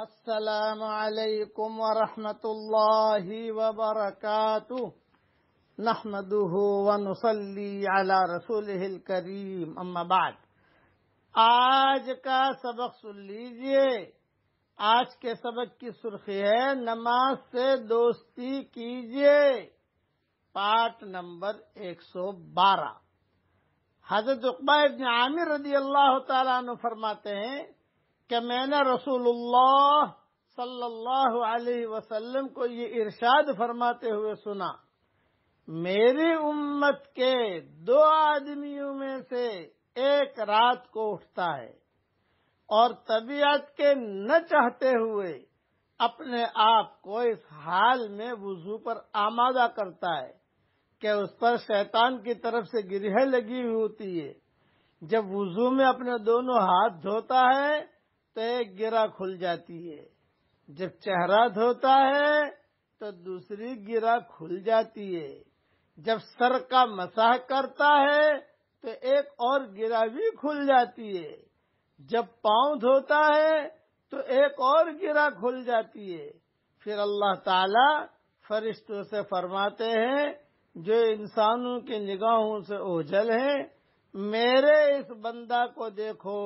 السلام علیکم ورحمۃ اللہ وبرکاتہ نحمده ونصلي على رسوله الكريم اما بعد آج کا سبق سن لیجئے آج کے سبق کی سرخی ہے نماز سے دوستی کیجئے پارٹ نمبر ایک سو بارہ حضرت عقبہ ابن عامر رضی اللہ تعالیٰ عنہ فرماتے ہیں کہ میں نے رسول اللہ صلی اللہ علیہ وسلم کو یہ ارشاد فرماتے ہوئے سنا میری امت کے دو آدمیوں میں سے ایک رات کو اٹھتا ہے اور طبیعت کے نہ چاہتے ہوئے اپنے آپ کو اس حال میں وضو پر آمادہ کرتا ہے کہ اس پر شیطان کی طرف سے گرہ لگی ہوئی ہوتی ہے جب وضو میں اپنے دونوں ہاتھ دھوتا ہے تو ایک گرا کھل جاتی ہے جب چہرہ دھوتا ہے تو دوسری گرا کھل جاتی ہے جب سر کا مساح کرتا ہے تو ایک اور گرا بھی کھل جاتی ہے جب پاؤں دھوتا ہے تو ایک اور گرا کھل جاتی ہے پھر اللہ تعالی فرشتوں سے فرماتے ہیں جو انسانوں کی نگاہوں سے اوجھل ہیں میرے اس بندہ کو دیکھو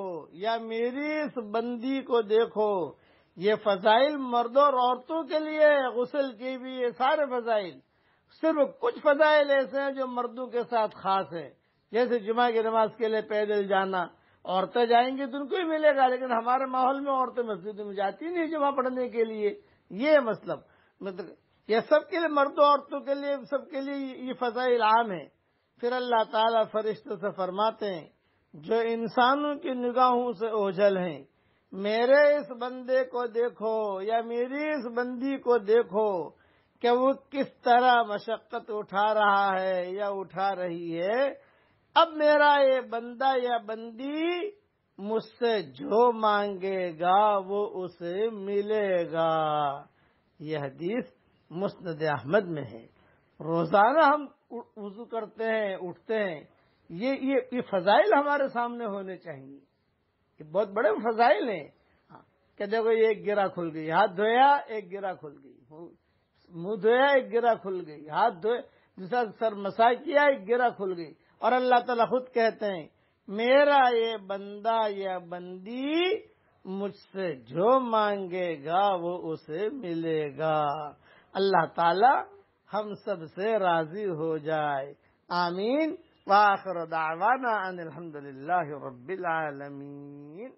یا میری اس بندی کو دیکھو یہ فضائل مردوں اور عورتوں کے لیے غسل کی بھی یہ سارے فضائل صرف کچھ فضائل ایسے ہیں جو مردوں کے ساتھ خاص ہیں جیسے جمعہ کی نماز کے لیے پیدل جانا عورتیں جائیں گی تو ان کو ہی ملے گا لیکن ہمارے ماحول میں عورتیں مسجدوں میں جاتی نہیں جمعہ پڑھنے کے لیے یہ مطلب, مطلب یہ سب کے لیے مردوں عورتوں کے لیے سب کے لیے یہ فضائل عام ہے پھر اللہ تعالی فرشتوں سے فرماتے ہیں جو انسانوں کی نگاہوں سے اوجھل ہیں میرے اس بندے کو دیکھو یا میری اس بندی کو دیکھو کہ وہ کس طرح مشقت اٹھا رہا ہے یا اٹھا رہی ہے اب میرا یہ بندہ یا بندی مجھ سے جو مانگے گا وہ اسے ملے گا یہ حدیث مسند احمد میں ہے روزانہ ہم وضو کرتے ہیں اٹھتے ہیں یہ یہ, فضائل ہمارے سامنے ہونے چاہیے یہ بہت بڑے فضائل ہیں ہاں، کہ دیکھو یہ ایک گرا کھل گئی ہاتھ دھویا ایک گرا کھل گئی منہ دھویا ایک گرا کھل گئی ہاتھ دھوئے جسا سر مسا کیا ایک گرا کھل گئی اور اللہ تعالیٰ خود کہتے ہیں میرا یہ بندہ یا بندی مجھ سے جو مانگے گا وہ اسے ملے گا اللہ تعالی ہم سب سے راضی ہو جائے آمین واخر داوانہ الحمد للہ رب العالمین